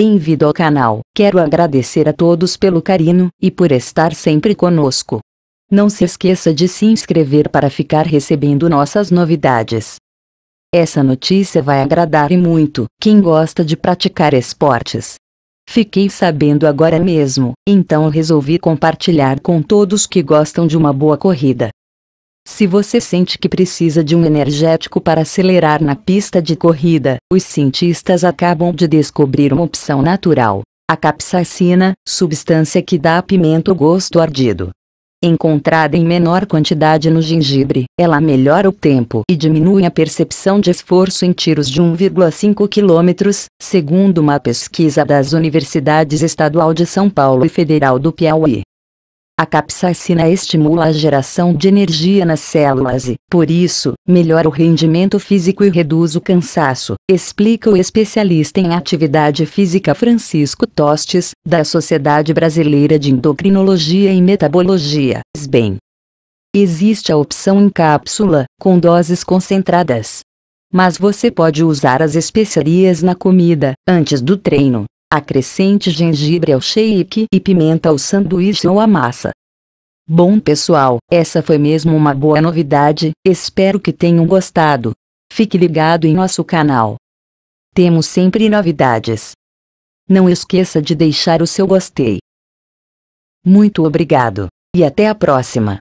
Bem-vindo ao canal. Quero agradecer a todos pelo carinho e por estar sempre conosco. Não se esqueça de se inscrever para ficar recebendo nossas novidades. Essa notícia vai agradar e muito quem gosta de praticar esportes. Fiquei sabendo agora mesmo, então resolvi compartilhar com todos que gostam de uma boa corrida. Se você sente que precisa de um energético para acelerar na pista de corrida, os cientistas acabam de descobrir uma opção natural. A capsaicina, substância que dá a pimenta o gosto ardido. Encontrada em menor quantidade no gengibre, ela melhora o tempo e diminui a percepção de esforço em tiros de 1,5 km, segundo uma pesquisa das universidades estadual de São Paulo e Federal do Piauí. A capsaicina estimula a geração de energia nas células e, por isso, melhora o rendimento físico e reduz o cansaço, explica o especialista em atividade física Francisco Tostes, da Sociedade Brasileira de Endocrinologia e Metabologia. Bem, existe a opção em cápsula, com doses concentradas. Mas você pode usar as especiarias na comida, antes do treino, Acrescente gengibre ao shake e pimenta ao sanduíche ou à massa. Bom pessoal, essa foi mesmo uma boa novidade, espero que tenham gostado. Fique ligado em nosso canal. Temos sempre novidades. Não esqueça de deixar o seu gostei. Muito obrigado, e até a próxima!